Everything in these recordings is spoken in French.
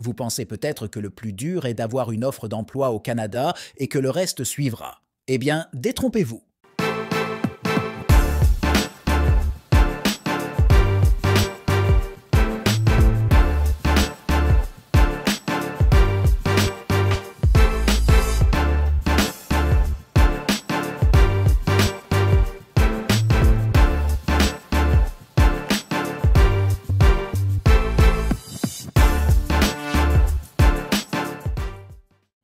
Vous pensez peut-être que le plus dur est d'avoir une offre d'emploi au Canada et que le reste suivra. Eh bien, détrompez-vous.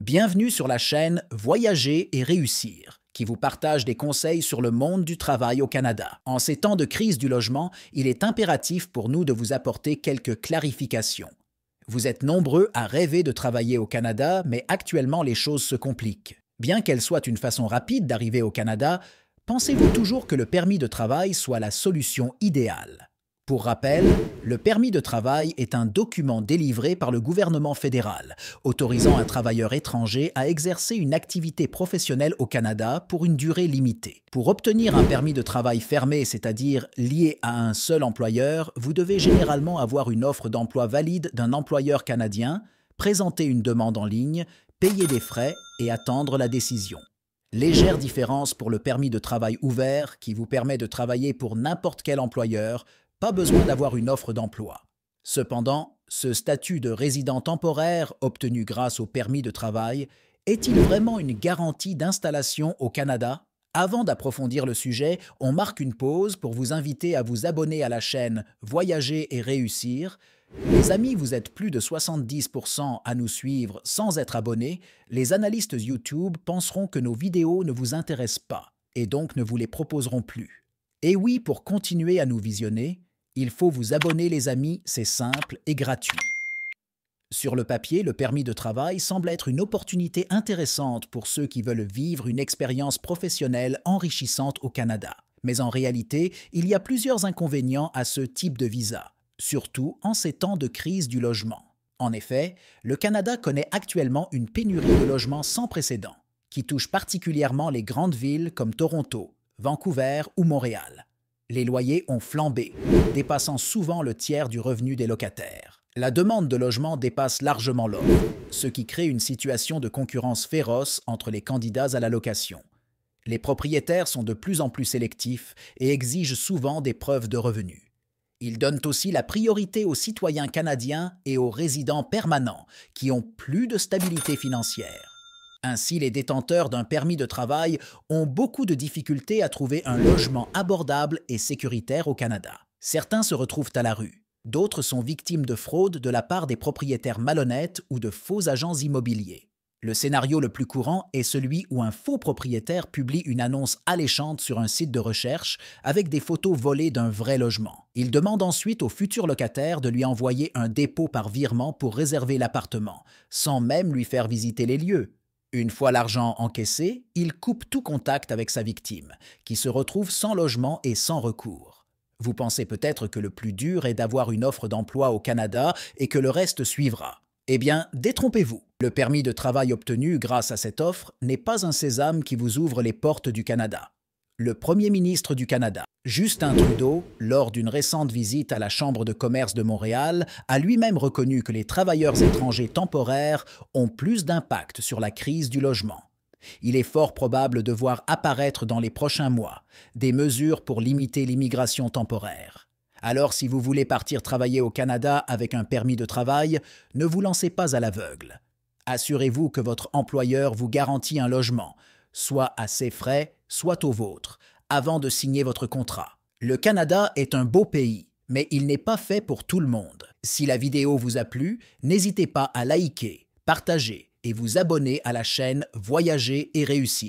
Bienvenue sur la chaîne Voyager et réussir qui vous partage des conseils sur le monde du travail au Canada. En ces temps de crise du logement, il est impératif pour nous de vous apporter quelques clarifications. Vous êtes nombreux à rêver de travailler au Canada, mais actuellement les choses se compliquent. Bien qu'elle soit une façon rapide d'arriver au Canada, pensez-vous toujours que le permis de travail soit la solution idéale pour rappel, le permis de travail est un document délivré par le gouvernement fédéral, autorisant un travailleur étranger à exercer une activité professionnelle au Canada pour une durée limitée. Pour obtenir un permis de travail fermé, c'est-à-dire lié à un seul employeur, vous devez généralement avoir une offre d'emploi valide d'un employeur canadien, présenter une demande en ligne, payer des frais et attendre la décision. Légère différence pour le permis de travail ouvert qui vous permet de travailler pour n'importe quel employeur pas besoin d'avoir une offre d'emploi. Cependant, ce statut de résident temporaire, obtenu grâce au permis de travail, est-il vraiment une garantie d'installation au Canada Avant d'approfondir le sujet, on marque une pause pour vous inviter à vous abonner à la chaîne Voyager et réussir. Les amis, vous êtes plus de 70% à nous suivre sans être abonnés. Les analystes YouTube penseront que nos vidéos ne vous intéressent pas et donc ne vous les proposeront plus. Et oui, pour continuer à nous visionner, il faut vous abonner les amis, c'est simple et gratuit. Sur le papier, le permis de travail semble être une opportunité intéressante pour ceux qui veulent vivre une expérience professionnelle enrichissante au Canada. Mais en réalité, il y a plusieurs inconvénients à ce type de visa, surtout en ces temps de crise du logement. En effet, le Canada connaît actuellement une pénurie de logements sans précédent, qui touche particulièrement les grandes villes comme Toronto, Vancouver ou Montréal. Les loyers ont flambé, dépassant souvent le tiers du revenu des locataires. La demande de logement dépasse largement l'offre, ce qui crée une situation de concurrence féroce entre les candidats à la location. Les propriétaires sont de plus en plus sélectifs et exigent souvent des preuves de revenus. Ils donnent aussi la priorité aux citoyens canadiens et aux résidents permanents qui ont plus de stabilité financière. Ainsi, les détenteurs d'un permis de travail ont beaucoup de difficultés à trouver un logement abordable et sécuritaire au Canada. Certains se retrouvent à la rue. D'autres sont victimes de fraudes de la part des propriétaires malhonnêtes ou de faux agents immobiliers. Le scénario le plus courant est celui où un faux propriétaire publie une annonce alléchante sur un site de recherche avec des photos volées d'un vrai logement. Il demande ensuite au futur locataire de lui envoyer un dépôt par virement pour réserver l'appartement, sans même lui faire visiter les lieux. Une fois l'argent encaissé, il coupe tout contact avec sa victime, qui se retrouve sans logement et sans recours. Vous pensez peut-être que le plus dur est d'avoir une offre d'emploi au Canada et que le reste suivra. Eh bien, détrompez-vous. Le permis de travail obtenu grâce à cette offre n'est pas un sésame qui vous ouvre les portes du Canada. Le Premier ministre du Canada, Justin Trudeau, lors d'une récente visite à la Chambre de commerce de Montréal, a lui-même reconnu que les travailleurs étrangers temporaires ont plus d'impact sur la crise du logement. Il est fort probable de voir apparaître dans les prochains mois des mesures pour limiter l'immigration temporaire. Alors si vous voulez partir travailler au Canada avec un permis de travail, ne vous lancez pas à l'aveugle. Assurez-vous que votre employeur vous garantit un logement, soit à ses frais, soit aux vôtres, avant de signer votre contrat. Le Canada est un beau pays, mais il n'est pas fait pour tout le monde. Si la vidéo vous a plu, n'hésitez pas à liker, partager et vous abonner à la chaîne Voyager et réussir.